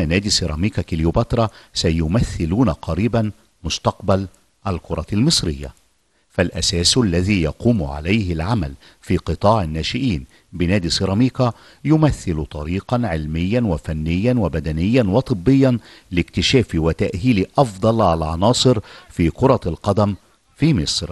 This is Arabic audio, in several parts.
نادي سيراميكا كليوباترا سيمثلون قريبا مستقبل الكرة المصرية فالأساس الذي يقوم عليه العمل في قطاع الناشئين بنادي سيراميكا يمثل طريقا علميا وفنيا وبدنيا وطبيا لاكتشاف وتأهيل أفضل العناصر في كرة القدم في مصر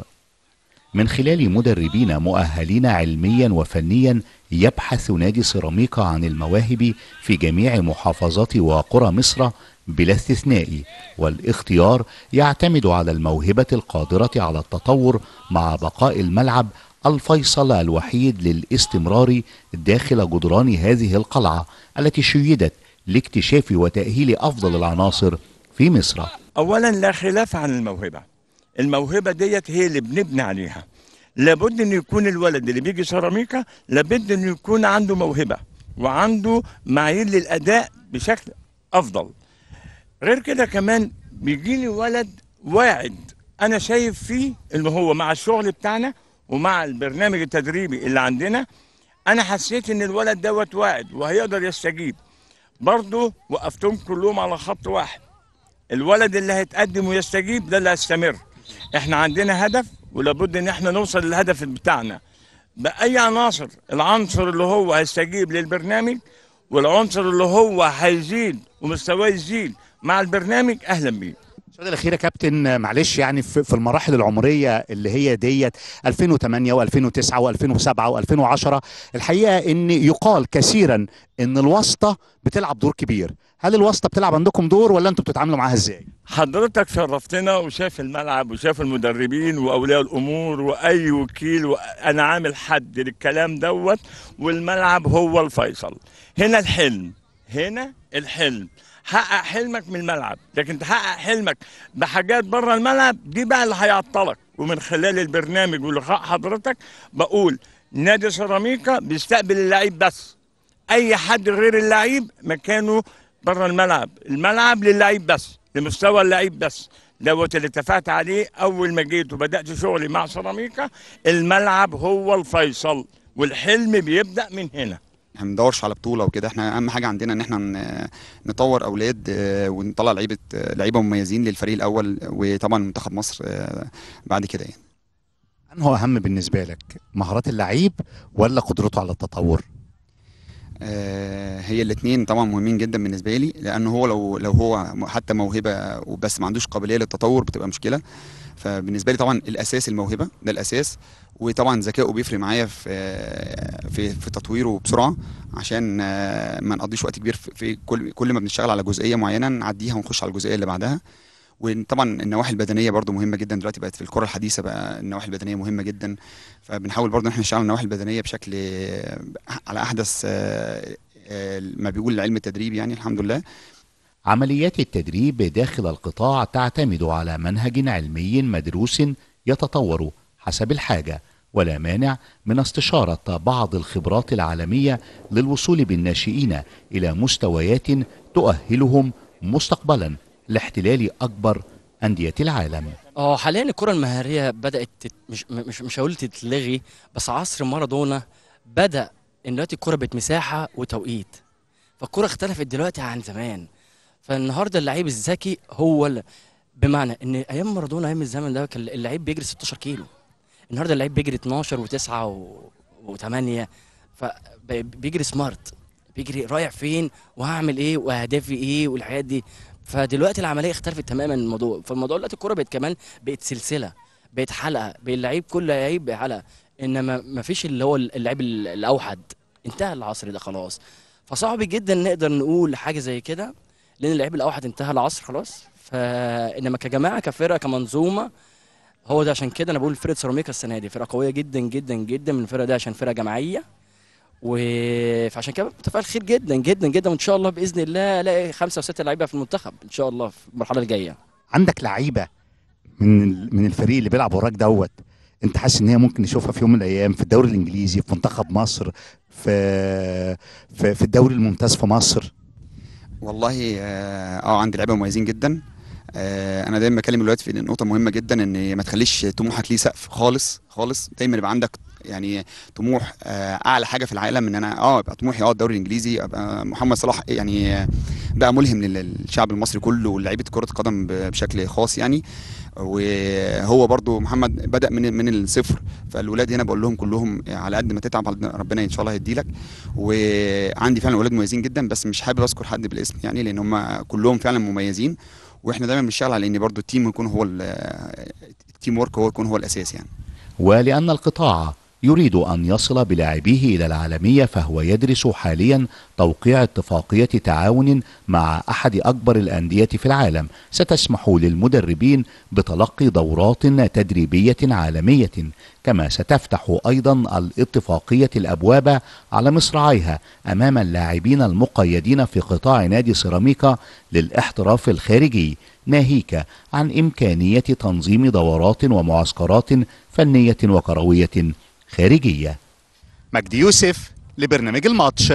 من خلال مدربين مؤهلين علميا وفنيا يبحث نادي سيراميكا عن المواهب في جميع محافظات وقرى مصر بلا استثناء والاختيار يعتمد على الموهبة القادرة على التطور مع بقاء الملعب الفيصل الوحيد للاستمرار داخل جدران هذه القلعة التي شيدت لاكتشاف وتأهيل أفضل العناصر في مصر أولا لا خلاف عن الموهبة الموهبة ديت هي اللي بنبني عليها لابد انه يكون الولد اللي بيجي سيراميكا لابد انه يكون عنده موهبه وعنده معايير للاداء بشكل افضل غير كده كمان بيجي لي ولد واعد انا شايف فيه ان هو مع الشغل بتاعنا ومع البرنامج التدريبي اللي عندنا انا حسيت ان الولد دوت واعد وهيقدر يستجيب برضه وقفتهم كلهم على خط واحد الولد اللي هيتقدم ويستجيب ده اللي هيستمر احنا عندنا هدف ولابد ان احنا نوصل للهدف بتاعنا باي عناصر العنصر اللي هو هيستجيب للبرنامج والعنصر اللي هو هيزيد ومستواه يزيد مع البرنامج اهلا بيه الاخير الأخيرة كابتن معلش يعني في المراحل العمرية اللي هي ديت 2008 و2009 و2007 و2010 الحقيقة إن يقال كثيرا إن الواسطة بتلعب دور كبير، هل الواسطة بتلعب عندكم دور ولا انتم بتتعاملوا معاها إزاي؟ حضرتك شرفتنا وشاف الملعب وشاف المدربين واولياء الامور واي وكيل انا عامل حد للكلام دوت والملعب هو الفيصل هنا الحلم هنا الحلم حقق حلمك من الملعب لكن تحقق حلمك بحاجات بره الملعب دي بقى اللي هيعطلك ومن خلال البرنامج ولقاء حضرتك بقول نادي سيراميكا بيستقبل اللعيب بس اي حد غير اللعيب مكانه بره الملعب الملعب للعيب بس لمستوى اللعيب بس دوت اللي اتفقت عليه اول ما جيت وبدات شغلي مع سيراميكا الملعب هو الفيصل والحلم بيبدا من هنا احنا ما بندورش على بطوله وكده احنا اهم حاجه عندنا ان احنا نطور اولاد آه، ونطلع لعيبه آه، لعيبه مميزين للفريق الاول وطبعا منتخب مصر آه، بعد كده يعني هو اهم بالنسبه لك مهارات اللعيب ولا قدرته على التطور آه، هي الاثنين طبعا مهمين جدا بالنسبه لي لان هو لو لو هو حتى موهبه وبس ما عندوش قابليه للتطور بتبقى مشكله فبالنسبه لي طبعا الاساس الموهبه ده الاساس وطبعا ذكائه بيفرق معايا في آه، في في تطويره بسرعه عشان آه، ما نقضيش وقت كبير في كل كل ما بنشتغل على جزئيه معينه نعديها ونخش على الجزئيه اللي بعدها وطبعا النواحي البدنيه برضو مهمه جدا دلوقتي بقت في الكره الحديثه بقى النواحي البدنيه مهمه جدا فبنحاول برضو ان احنا نشتغل النواحي البدنيه بشكل آه، على احدث آه، آه، ما بيقول علم التدريب يعني الحمد لله عمليات التدريب داخل القطاع تعتمد على منهج علمي مدروس يتطور حسب الحاجه ولا مانع من استشاره بعض الخبرات العالميه للوصول بالناشئين الى مستويات تؤهلهم مستقبلا لاحتلال أكبر أندية العالم اه حاليا الكرة المهارية بدأت مش مش مش هقول تتلغي بس عصر مارادونا بدأ إن دلوقتي الكرة بقت مساحة وتوقيت فالكرة اختلفت دلوقتي عن زمان فالنهارده اللعيب الذكي هو بمعنى ان ايام مارادونا ايام الزمن ده كان اللعيب بيجري 16 كيلو النهارده اللعيب بيجري 12 و9 و8 فبيجري سمارت بيجري رايح فين وهعمل ايه واهدافي ايه والحاجات دي فدلوقتي العمليه اختلفت تماما الموضوع فالموضوع دلوقتي الكوره بقت كمان بقت سلسله بقت حلقه بقى اللعيب كل لعيب حلقه انما ما فيش اللي هو اللعيب الاوحد انتهى العصر ده خلاص فصعب جدا نقدر نقول حاجه زي كده لان اللعيب الاوحد انتهى العصر خلاص فانما كجماعه كفرقه كمنظومه هو ده عشان كده انا بقول فرقه سيراميكا السنه دي فرقه قويه جدا جدا جدا من الفرقه دي عشان فرقه جماعيه وعشان كده متفائل خير جدا جدا جدا وان شاء الله باذن الله الاقي خمسه وسته لعيبه في المنتخب ان شاء الله في المرحله الجايه عندك لعيبه من من الفريق اللي بيلعب وراك دوت انت حاسس ان هي ممكن نشوفها في يوم من الايام في الدوري الانجليزي في منتخب مصر في في, في الدوري الممتاز في مصر والله اه, آه، عندي لعيبه مميزين جدا آه، انا دايما بكلم الولاد في نقطه مهمه جدا ان ما تخليش طموحك ليه سقف خالص خالص دايما يبقى عندك يعني طموح آه، اعلى حاجه في العالم ان انا اه ابقى طموحي اه الدوري الانجليزي ابقى محمد صلاح آه، يعني آه، بقى ملهم للشعب المصري كله ولعيبه كره القدم بشكل خاص يعني وهو برضو محمد بدا من من الصفر فالولاد هنا بقول لهم كلهم على قد ما تتعب ربنا ان شاء الله هيدي لك وعندي فعلا اولاد مميزين جدا بس مش حابب اذكر حد بالاسم يعني لان هم كلهم فعلا مميزين واحنا دايما بنشتغل على ان برضو التيم يكون هو التيم ورك هو يكون هو الاساس يعني ولان القطاع يريد أن يصل بلاعبيه إلى العالمية فهو يدرس حاليا توقيع اتفاقية تعاون مع أحد أكبر الأندية في العالم ستسمح للمدربين بتلقي دورات تدريبية عالمية كما ستفتح أيضا الاتفاقية الأبواب على مصراعيها أمام اللاعبين المقيدين في قطاع نادي سيراميكا للاحتراف الخارجي ناهيك عن إمكانية تنظيم دورات ومعسكرات فنية وكروية خارجية مجدي يوسف لبرنامج الماتش